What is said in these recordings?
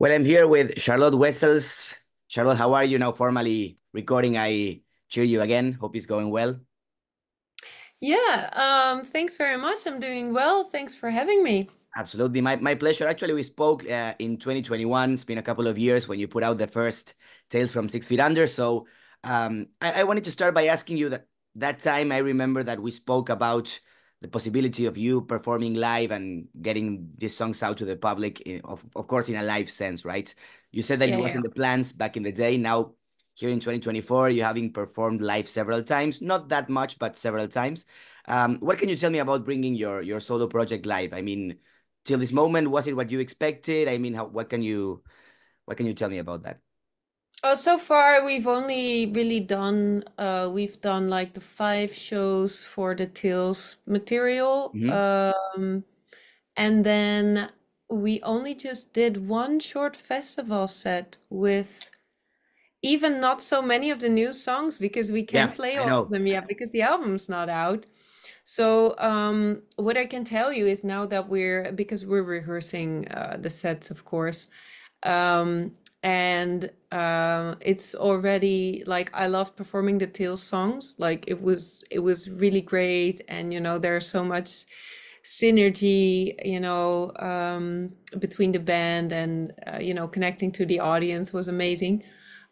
Well, I'm here with Charlotte Wessels. Charlotte, how are you now formally recording? I cheer you again. Hope it's going well. Yeah, um, thanks very much. I'm doing well. Thanks for having me. Absolutely. My, my pleasure. Actually, we spoke uh, in 2021. It's been a couple of years when you put out the first Tales from Six Feet Under. So um, I, I wanted to start by asking you that that time I remember that we spoke about the possibility of you performing live and getting these songs out to the public, in, of, of course, in a live sense, right? You said that yeah, it was yeah. in the plans back in the day. Now, here in 2024, you having performed live several times, not that much, but several times. Um, what can you tell me about bringing your your solo project live? I mean, till this moment, was it what you expected? I mean, how what can you what can you tell me about that? Oh, so far we've only really done uh, we've done like the five shows for the Tales material, mm-hmm. um, and then we only just did one short festival set with even not so many of the new songs because we can't yeah, play all of them yet because the album's not out. So um, what I can tell you is now that we're because we're rehearsing uh, the sets, of course. Um, and um, it's already like I loved performing the tales songs. Like it was it was really great, and you know there's so much synergy, you know, um, between the band and uh, you know connecting to the audience was amazing.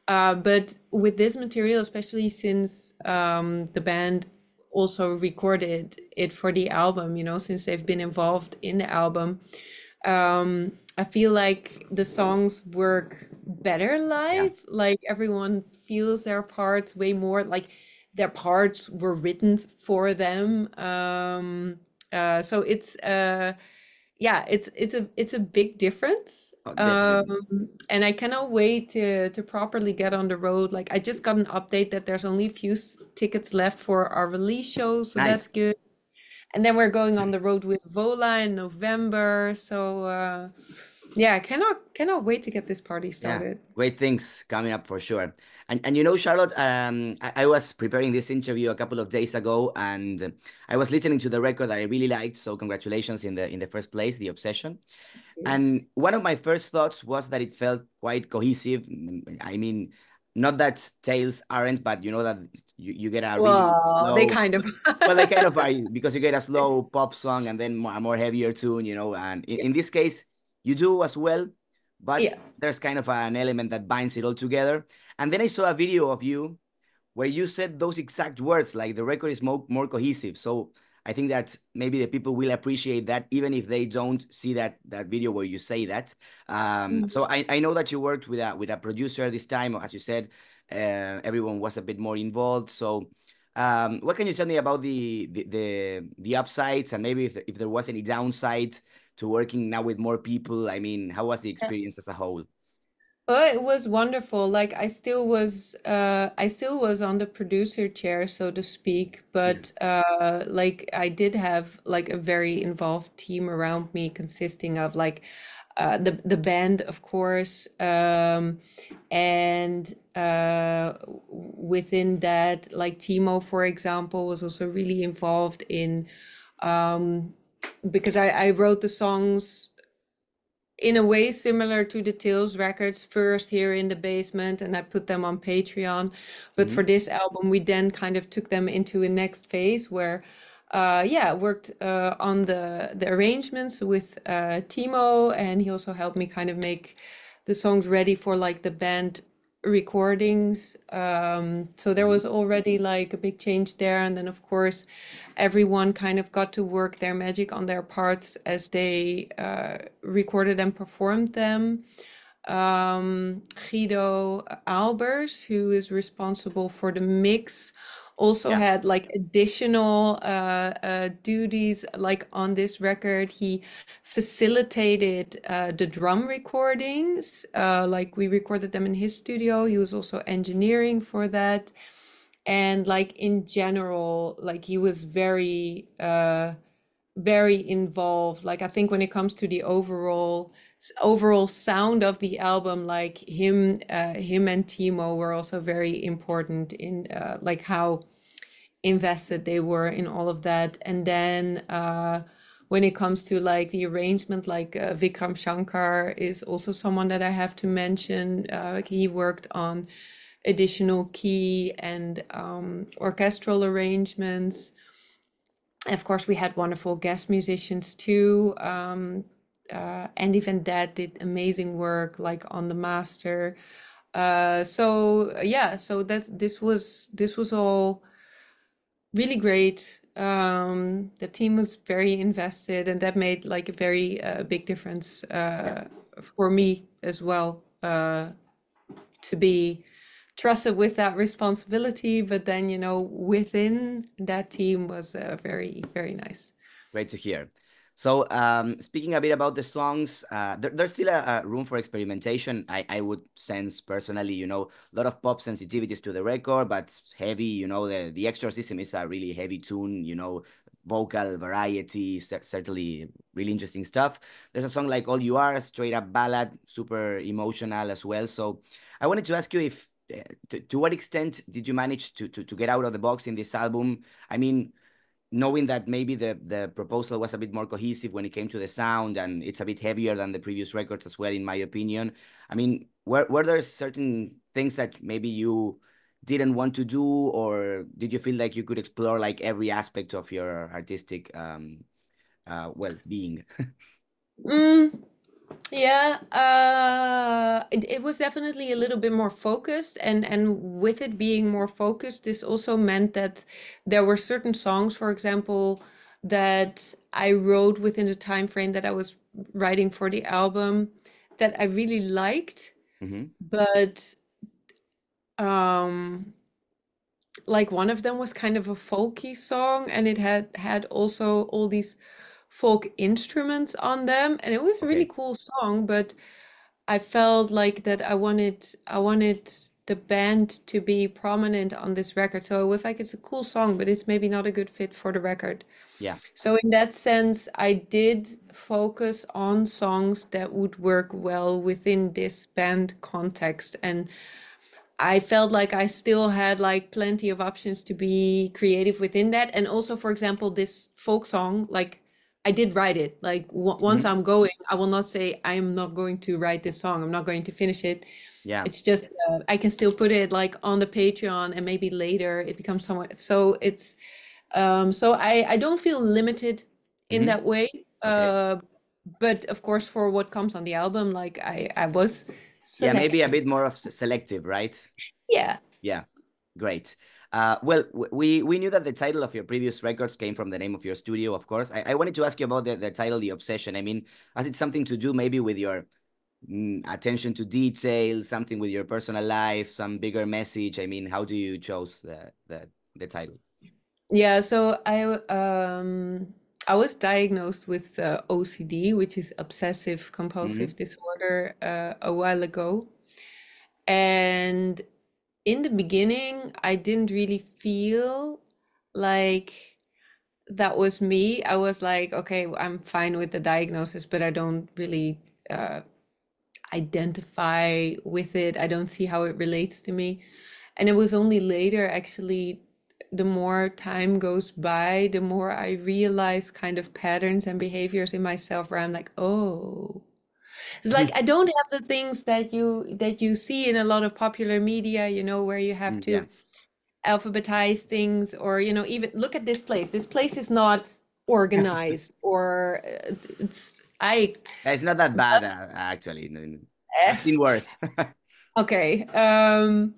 Uh, but with this material, especially since um, the band also recorded it for the album, you know, since they've been involved in the album, um, I feel like the songs work better life. Yeah. Like everyone feels their parts way more. Like their parts were written for them. Um, uh, so it's uh, yeah, it's it's a it's a big difference. Oh, um, and I cannot wait to to properly get on the road. Like I just got an update that there's only a few tickets left for our release show, so nice. that's good. And then we're going on the road with Vola in November. So. Uh, yeah cannot cannot wait to get this party started yeah, great things coming up for sure and and you know charlotte um I, I, was preparing this interview a couple of days ago and i was listening to the record that i really liked so congratulations in the in the first place the obsession and one of my first thoughts was that it felt quite cohesive i mean not that tails aren't but you know that you, you get a well, slow, they kind of well they kind of are because you get a slow pop song and then a more heavier tune you know and in, yeah. in this case you do as well but yeah. there's kind of an element that binds it all together and then i saw a video of you where you said those exact words like the record is more, more cohesive so i think that maybe the people will appreciate that even if they don't see that that video where you say that um, mm -hmm. so I, I know that you worked with a with a producer this time as you said uh, everyone was a bit more involved so um, what can you tell me about the, the the, the upsides and maybe if, if there was any downsides to working now with more people? I mean, how was the experience as a whole? Well, oh, it was wonderful. Like I still was, uh, I still was on the producer chair, so to speak. But uh, like I did have like a very involved team around me, consisting of like uh, the the band, of course, um, and uh, within that, like Timo, for example, was also really involved in um, because I, I wrote the songs in a way similar to the Tales records first here in the basement and I put them on Patreon. But mm-hmm. for this album, we then kind of took them into a next phase where, uh, yeah, worked uh, on the, the arrangements with uh, Timo and he also helped me kind of make the songs ready for like the band recordings. Um, so there mm-hmm. was already like a big change there. And then, of course, everyone kind of got to work their magic on their parts as they uh, recorded and performed them. Um, Guido Albers, who is responsible for the mix, also yeah. had like additional uh, uh, duties. Like on this record, he facilitated uh, the drum recordings. Uh, like we recorded them in his studio. He was also engineering for that, and like in general, like he was very, uh, very involved. Like I think when it comes to the overall overall sound of the album like him uh, him and timo were also very important in uh, like how invested they were in all of that and then uh, when it comes to like the arrangement like uh, vikram shankar is also someone that i have to mention uh, he worked on additional key and um, orchestral arrangements of course we had wonderful guest musicians too um, uh, Andy Van Dad did amazing work, like on the master. Uh, so yeah, so that this was this was all really great. Um, the team was very invested, and that made like a very uh, big difference uh, for me as well uh, to be trusted with that responsibility. But then you know, within that team was uh, very very nice. Great to hear. So um, speaking a bit about the songs, uh, there, there's still a, a, room for experimentation. I, I would sense personally, you know, a lot of pop sensitivities to the record, but heavy, you know, the, the Exorcism is a really heavy tune, you know, vocal variety, certainly really interesting stuff. There's a song like All You Are, straight up ballad, super emotional as well. So I wanted to ask you if, eh, to, to what extent did you manage to, to, to get out of the box in this album? I mean, knowing that maybe the the proposal was a bit more cohesive when it came to the sound and it's a bit heavier than the previous records as well in my opinion i mean were, were there certain things that maybe you didn't want to do or did you feel like you could explore like every aspect of your artistic um uh well being mm, yeah uh, it, it was definitely a little bit more focused and and with it being more focused this also meant that there were certain songs for example that i wrote within the time frame that i was writing for the album that i really liked mm-hmm. but um like one of them was kind of a folky song and it had had also all these folk instruments on them and it was a really okay. cool song but I felt like that I wanted I wanted the band to be prominent on this record. So it was like it's a cool song, but it's maybe not a good fit for the record. Yeah. So in that sense, I did focus on songs that would work well within this band context and I felt like I still had like plenty of options to be creative within that and also for example this folk song like I did write it. Like w- once mm-hmm. I'm going, I will not say I am not going to write this song. I'm not going to finish it. Yeah. It's just uh, I can still put it like on the Patreon, and maybe later it becomes somewhat. So it's um, so I I don't feel limited in mm-hmm. that way. Okay. Uh, but of course, for what comes on the album, like I I was. yeah, maybe a bit more of selective, right? Yeah. Yeah, great. Uh, well, we we knew that the title of your previous records came from the name of your studio, of course. I, I wanted to ask you about the, the title, The Obsession. I mean, has it something to do maybe with your mm, attention to detail, something with your personal life, some bigger message? I mean, how do you chose the the, the title? Yeah, so I um I was diagnosed with uh, OCD, which is obsessive compulsive mm -hmm. disorder, uh, a while ago, and in the beginning, I didn't really feel like that was me. I was like, okay, I'm fine with the diagnosis, but I don't really uh, identify with it. I don't see how it relates to me. And it was only later, actually, the more time goes by, the more I realize kind of patterns and behaviors in myself where I'm like, oh, it's like mm. I don't have the things that you that you see in a lot of popular media, you know, where you have mm, to yeah. alphabetize things or you know, even look at this place. This place is not organized or uh, it's I It's not that bad uh, actually. Eh. I've worse. okay. Um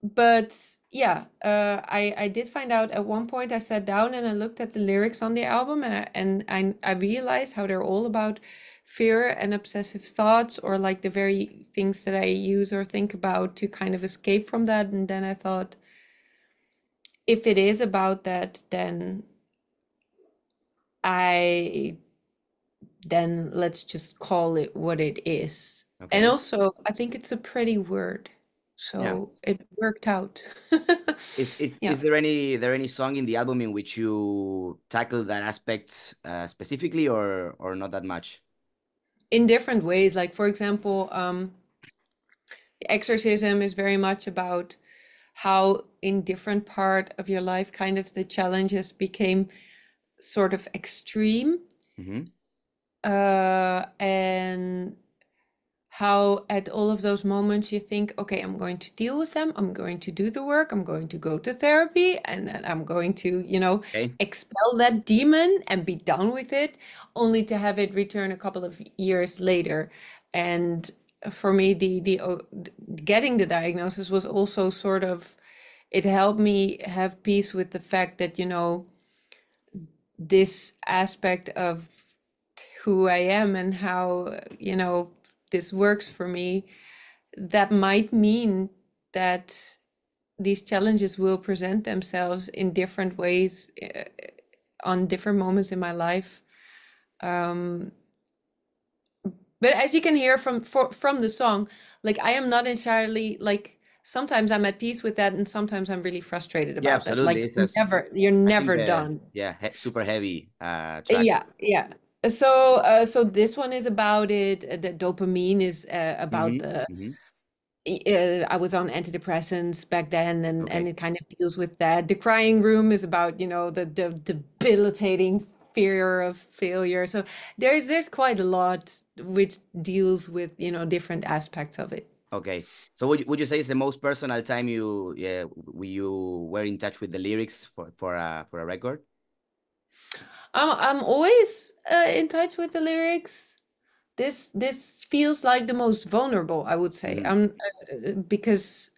but yeah, uh, I I did find out at one point. I sat down and I looked at the lyrics on the album, and I, and I I realized how they're all about fear and obsessive thoughts or like the very things that I use or think about to kind of escape from that. And then I thought, if it is about that, then I then let's just call it what it is. Okay. And also, I think it's a pretty word. So yeah. it worked out. is is, yeah. is there any there any song in the album in which you tackle that aspect uh, specifically, or or not that much? in different ways. Like for example, um, exorcism is very much about how in different part of your life, kind of the challenges became sort of extreme. Mm-hmm. Uh, and how at all of those moments you think, okay, I'm going to deal with them. I'm going to do the work. I'm going to go to therapy and, I'm going to, you know, okay. expel that demon and be done with it, only to have it return a couple of years later. And for me, the, the getting the diagnosis was also sort of, it helped me have peace with the fact that, you know, this aspect of who I am and how, you know, this works for me, that might mean that these challenges will present themselves in different ways eh, on different moments in my life. Um, but as you can hear from for, from the song, like I am not entirely like sometimes I'm at peace with that, and sometimes I'm really frustrated about yeah, absolutely. that. Like it's never, you're never done. Yeah, he super heavy. Uh, eh, track. yeah, yeah, so uh, so this one is about it uh, the dopamine is uh, about mm-hmm, the mm-hmm. Uh, i was on antidepressants back then and okay. and it kind of deals with that the crying room is about you know the, the debilitating fear of failure so there's there's quite a lot which deals with you know different aspects of it okay so would you, would you say it's the most personal time you yeah you were in touch with the lyrics for for a for a record I'm, I'm always uh, in touch with the lyrics. This this feels like the most vulnerable, I would say. Um, uh, because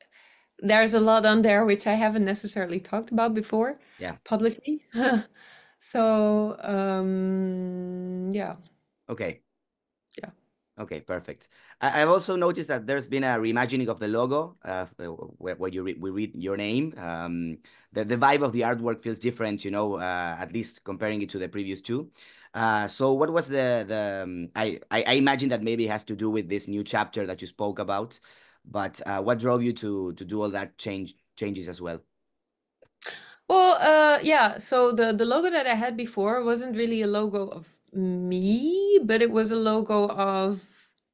there's a lot on there which I haven't necessarily talked about before. Yeah. Publicly. so um, yeah. Okay. Okay, perfect. I, have also noticed that there's been a reimagining of the logo, uh, where, where you re we read your name. Um, the, the vibe of the artwork feels different, you know, uh, at least comparing it to the previous two. Uh, so what was the the um, I, I, I imagine that maybe has to do with this new chapter that you spoke about, but uh, what drove you to to do all that change changes as well? Well, uh, yeah. So the the logo that I had before wasn't really a logo of me, but it was a logo of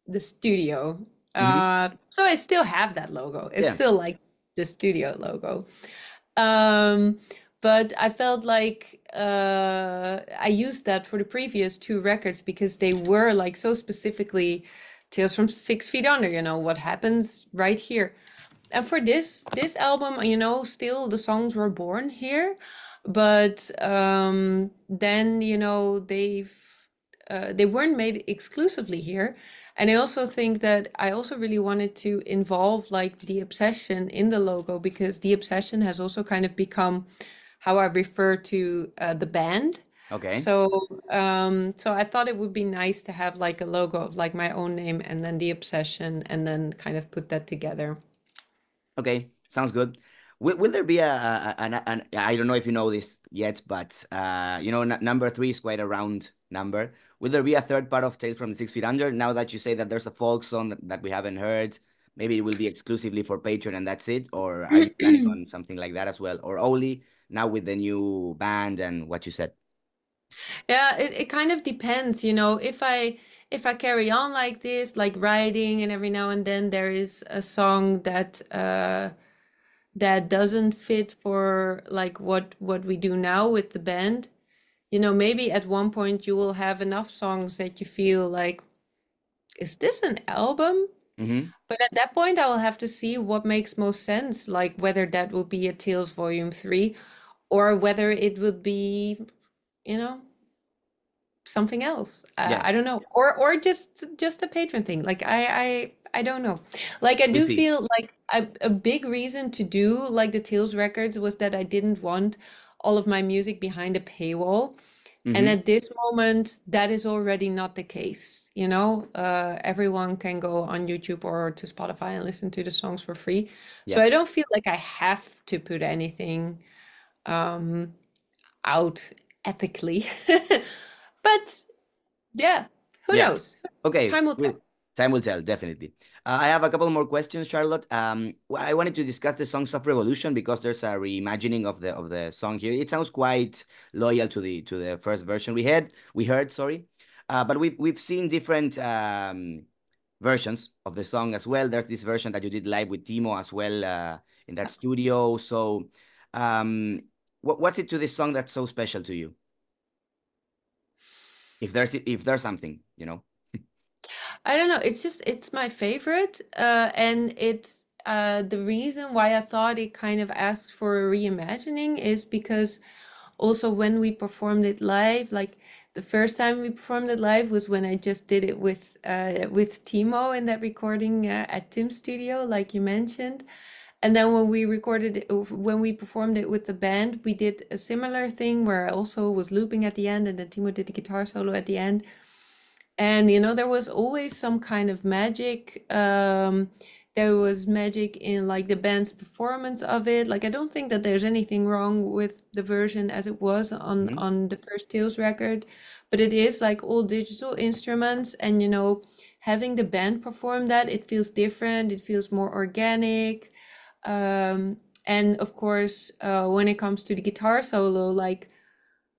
the studio. Mm-hmm. Uh, so I still have that logo. It's yeah. still like the studio logo. Um, but I felt like uh, I used that for the previous two records because they were like so specifically Tales from Six Feet Under, you know, what happens right here. And for this this album, you know, still the songs were born here, but um, then you know they've uh, they weren't made exclusively here and i also think that i also really wanted to involve like the obsession in the logo because the obsession has also kind of become how i refer to uh, the band okay so um so i thought it would be nice to have like a logo of like my own name and then the obsession and then kind of put that together okay sounds good will, will there be a, a an, an i don't know if you know this yet but uh you know number three is quite a round number Will there be a third part of Tales from Six Feet Under? Now that you say that there's a folk song that, that we haven't heard, maybe it will be exclusively for Patreon and that's it? Or are you planning on something like that as well? Or only now with the new band and what you said? Yeah, it, it kind of depends, you know, if I if I carry on like this, like writing and every now and then there is a song that uh that doesn't fit for like what what we do now with the band you know, maybe at one point you will have enough songs that you feel like, is this an album? Mm-hmm. But at that point, I will have to see what makes most sense, like whether that will be a Tales Volume 3 or whether it would be, you know, something else. Yeah. I, I, don't know. Or or just just a patron thing. Like I I I don't know. Like I do feel like I, a big reason to do like the Tales records was that I didn't want all of my music behind a paywall. Mm-hmm. And at this moment, that is already not the case. You know, uh, everyone can go on YouTube or to Spotify and listen to the songs for free. Yeah. So I don't feel like I have to put anything um, out ethically. but yeah, who yeah. knows? Okay. Time will tell. Time will tell, definitely. Uh, I have a couple more questions, Charlotte. Um, I wanted to discuss the songs of revolution because there's a reimagining of the of the song here. It sounds quite loyal to the to the first version we had we heard. Sorry, uh, but we've we've seen different um, versions of the song as well. There's this version that you did live with Timo as well uh, in that studio. So, um, what, what's it to this song that's so special to you? If there's if there's something, you know. I don't know. It's just it's my favorite, uh, and it uh, the reason why I thought it kind of asked for a reimagining is because also when we performed it live, like the first time we performed it live was when I just did it with uh, with Timo in that recording uh, at Tim's studio, like you mentioned. And then when we recorded it, when we performed it with the band, we did a similar thing where I also was looping at the end, and then Timo did the guitar solo at the end and you know there was always some kind of magic um, there was magic in like the band's performance of it like i don't think that there's anything wrong with the version as it was on mm-hmm. on the first tales record but it is like all digital instruments and you know having the band perform that it feels different it feels more organic um, and of course uh, when it comes to the guitar solo like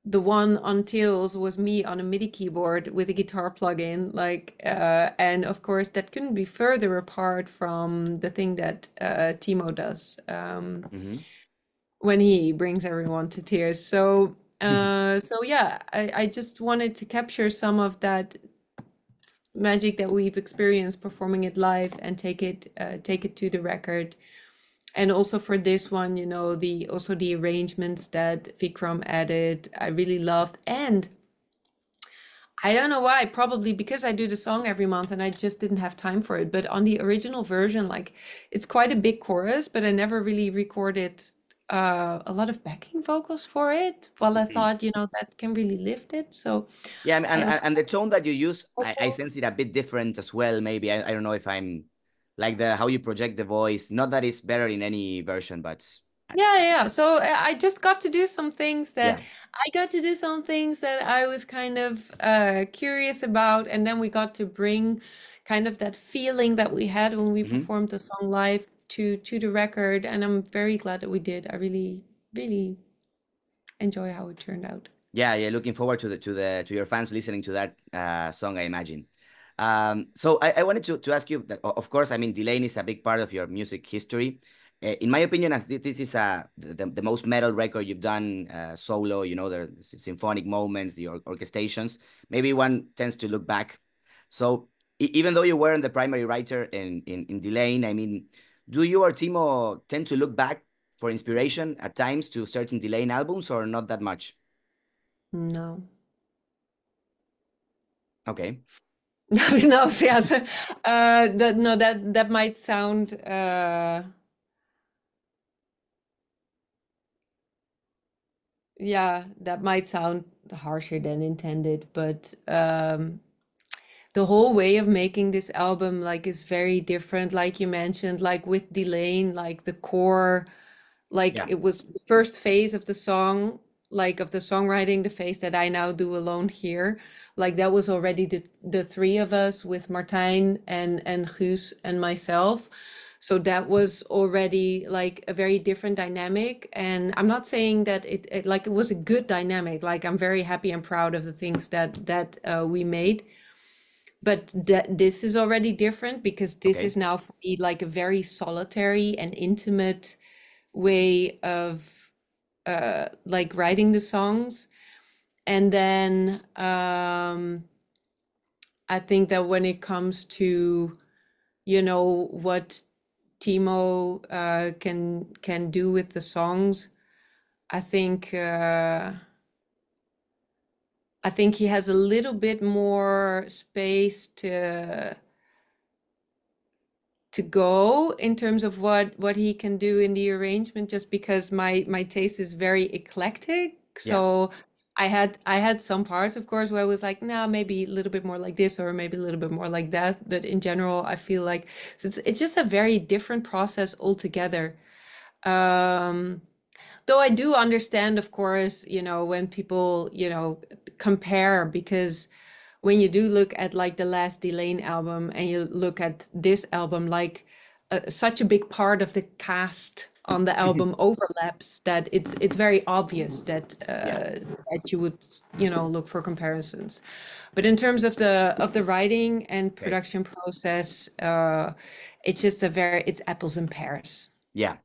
the one on Tails was me on a MIDI keyboard with a guitar plugin, like, uh, and of course that couldn't be further apart from the thing that uh, Timo does um, mm-hmm. when he brings everyone to tears. So, hmm. uh, so yeah, I, I just wanted to capture some of that magic that we've experienced performing it live and take it uh, take it to the record and also for this one, you know, the also the arrangements that Vikram added, I really loved. And I don't know why, probably because I do the song every month and I just didn't have time for it. But on the original version, like it's quite a big chorus, but I never really recorded uh, a lot of backing vocals for it. Well, I mm-hmm. thought, you know, that can really lift it. So yeah, and and, and, the tone that you use, I, I, sense it a bit different as well. Maybe I, I don't know if I'm like the how you project the voice. Not that it's better in any version, but yeah yeah so uh, i just got to do some things that yeah. i got to do some things that i was kind of uh, curious about and then we got to bring kind of that feeling that we had when we mm-hmm. performed the song live to to the record and i'm very glad that we did i really really enjoy how it turned out yeah yeah looking forward to the to the to your fans listening to that uh, song i imagine um, so I, I, wanted to, to ask you, that, of course, I mean, Delaney is a big part of your music history. Uh, in my opinion, as this is uh, the, the most metal record you've done uh, solo, you know, the symphonic moments, the or orchestrations, maybe one tends to look back. So even though you weren't the primary writer in, in, in I mean, do you or Timo tend to look back for inspiration at times to certain Delaney albums or not that much? No. Okay. no, no, so, uh, that, no, that that might sound. Uh, yeah, that might sound harsher than intended, but um, the whole way of making this album like is very different. Like you mentioned, like with Delane, like the core, like yeah. it was the first phase of the song like of the songwriting, the phase that I now do alone here, like that was already the, the three of us with Martijn and, and Guus and myself. So that was already like a very different dynamic. And I'm not saying that it, it like it was a good dynamic. Like I'm very happy and proud of the things that that uh, we made. But that this is already different because this okay. is now for me like a very solitary and intimate way of uh, like writing the songs and then um, i think that when it comes to you know what timo uh, can can do with the songs i think uh, i think he has a little bit more space to to go in terms of what what he can do in the arrangement just because my my taste is very eclectic so yeah. I had I had some parts, of course, where I was like, nah, maybe a little bit more like this or maybe a little bit more like that. But in general, I feel like so it's, it's just a very different process altogether. Um, though I do understand, of course, you know, when people you know compare because when you do look at like the last Delane album and you look at this album, like uh, such a big part of the cast on the mm-hmm. album overlaps that it's it's very obvious that uh, yeah. that you would you know look for comparisons but in terms of the of the writing and production process uh it's just a very it's apples and pears yeah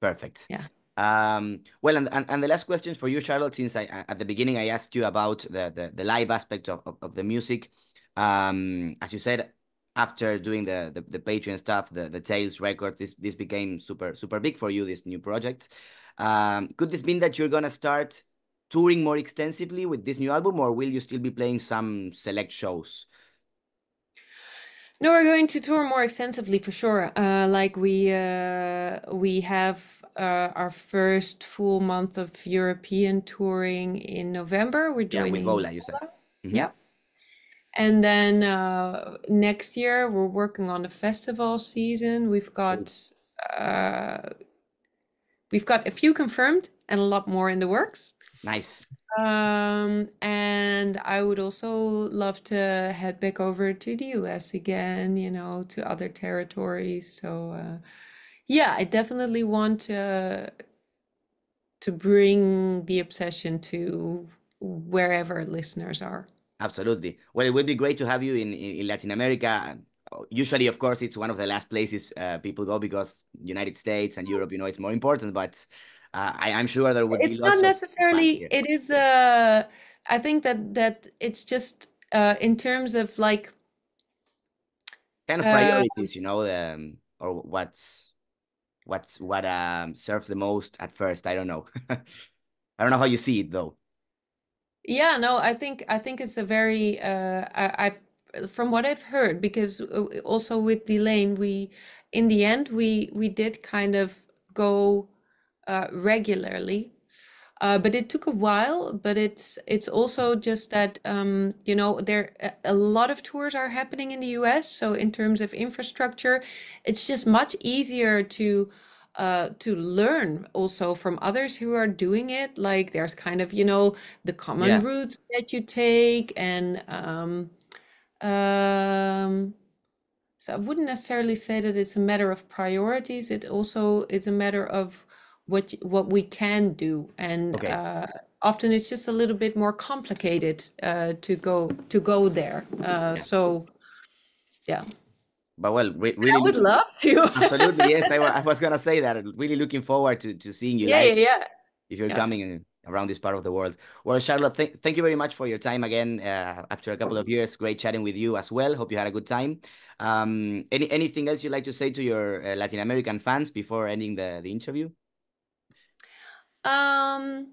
perfect yeah um, well, and, and, and the last question for you, Charlotte, since I, at the beginning I asked you about the, the, the live aspect of, of, of the music. Um, as you said, after doing the, the, the Patreon stuff, the, the Tales records, this, this became super, super big for you, this new project. Um, could this mean that you're going to start touring more extensively with this new album, or will you still be playing some select shows? No, we're going to tour more extensively for sure. Uh, like we uh, we have uh, our first full month of European touring in November. We're doing yeah, with Vola, you said. Mm-hmm. Yeah. And then uh, next year we're working on the festival season. We've got uh, we've got a few confirmed and a lot more in the works. Nice. Um, and I would also love to head back over to the US again, you know, to other territories. So uh, yeah i definitely want to to bring the obsession to wherever listeners are absolutely well it would be great to have you in, in latin america usually of course it's one of the last places uh, people go because united states and europe you know it's more important but uh, I, am sure there would it's be not necessarily it is uh i think that that it's just uh, in terms of like kind of uh, priorities you know um, or what's what's what um serves the most at first i don't know i don't know how you see it though yeah no i think i think it's a very uh I, I from what i've heard because uh, also with the we in the end we we did kind of go uh regularly uh, but it took a while. But it's it's also just that um, you know there a lot of tours are happening in the U.S. So in terms of infrastructure, it's just much easier to. Uh, to learn also from others who are doing it like there's kind of you know the common yeah. routes that you take and um, um, so i wouldn't necessarily say that it's a matter of priorities it also is a matter of what what we can do and okay. uh, often it's just a little bit more complicated uh, to go to go there uh, yeah. so yeah but well re really i would love to absolutely yes I, was gonna say that really looking forward to, to seeing you yeah yeah, yeah if you're yeah. coming uh, around this part of the world well charlotte th thank you very much for your time again uh, after a couple of years great chatting with you as well hope you had a good time um, any anything else you'd like to say to your uh, latin american fans before ending the the interview um,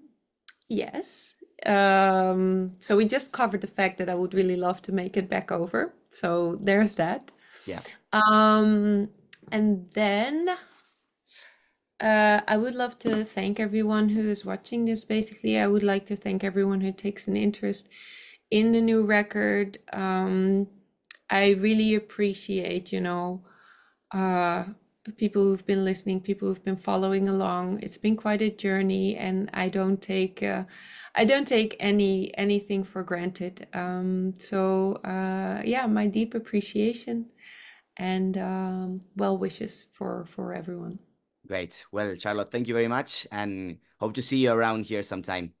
yes. Um, so we just covered the fact that I would really love to make it back over. So there's that. Yeah. Um, and then uh, I would love to thank everyone who is watching this. Basically, I would like to thank everyone who takes an interest in the new record. Um, I really appreciate, you know, uh, people who've been listening, people who've been following along. It's been quite a journey, and I don't take uh, I don't take any anything for granted. Um, so uh, yeah, my deep appreciation and um, well wishes for for everyone. Great. Well, Charlotte, thank you very much, and hope to see you around here sometime.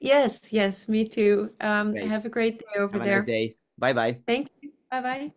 Yes, yes, me too. Um, have a great day over have there. Nice day. Bye bye. Thank you. Bye bye.